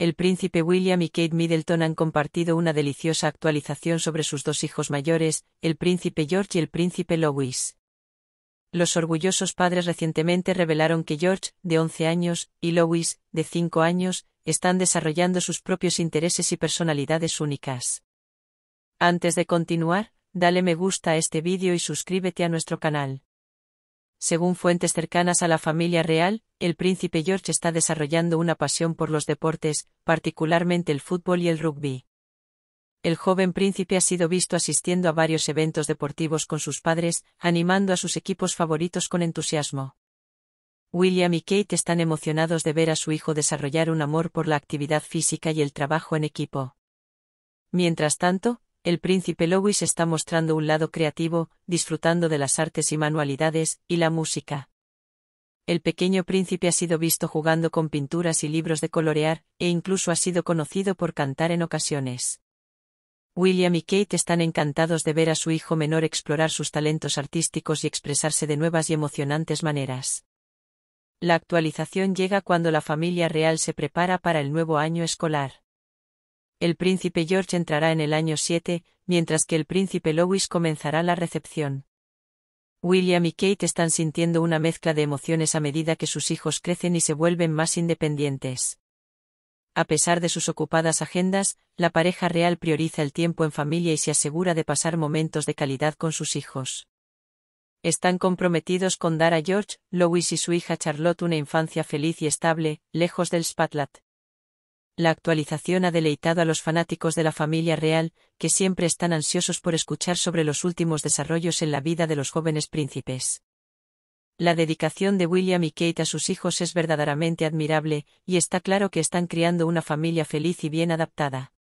el príncipe William y Kate Middleton han compartido una deliciosa actualización sobre sus dos hijos mayores, el príncipe George y el príncipe Louis. Los orgullosos padres recientemente revelaron que George, de 11 años, y Louis, de 5 años, están desarrollando sus propios intereses y personalidades únicas. Antes de continuar, dale me gusta a este vídeo y suscríbete a nuestro canal. Según fuentes cercanas a la familia real, el príncipe George está desarrollando una pasión por los deportes, particularmente el fútbol y el rugby. El joven príncipe ha sido visto asistiendo a varios eventos deportivos con sus padres, animando a sus equipos favoritos con entusiasmo. William y Kate están emocionados de ver a su hijo desarrollar un amor por la actividad física y el trabajo en equipo. Mientras tanto, el príncipe Louis está mostrando un lado creativo, disfrutando de las artes y manualidades, y la música. El pequeño príncipe ha sido visto jugando con pinturas y libros de colorear, e incluso ha sido conocido por cantar en ocasiones. William y Kate están encantados de ver a su hijo menor explorar sus talentos artísticos y expresarse de nuevas y emocionantes maneras. La actualización llega cuando la familia real se prepara para el nuevo año escolar. El príncipe George entrará en el año 7, mientras que el príncipe Louis comenzará la recepción. William y Kate están sintiendo una mezcla de emociones a medida que sus hijos crecen y se vuelven más independientes. A pesar de sus ocupadas agendas, la pareja real prioriza el tiempo en familia y se asegura de pasar momentos de calidad con sus hijos. Están comprometidos con dar a George, Louis y su hija Charlotte una infancia feliz y estable, lejos del Spatlat la actualización ha deleitado a los fanáticos de la familia real, que siempre están ansiosos por escuchar sobre los últimos desarrollos en la vida de los jóvenes príncipes. La dedicación de William y Kate a sus hijos es verdaderamente admirable, y está claro que están criando una familia feliz y bien adaptada.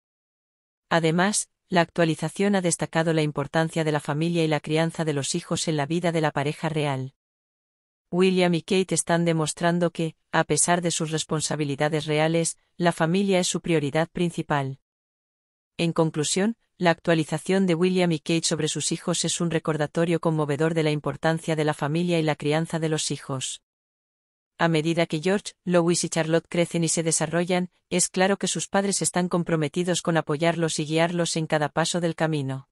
Además, la actualización ha destacado la importancia de la familia y la crianza de los hijos en la vida de la pareja real. William y Kate están demostrando que, a pesar de sus responsabilidades reales, la familia es su prioridad principal. En conclusión, la actualización de William y Kate sobre sus hijos es un recordatorio conmovedor de la importancia de la familia y la crianza de los hijos. A medida que George, Louis y Charlotte crecen y se desarrollan, es claro que sus padres están comprometidos con apoyarlos y guiarlos en cada paso del camino.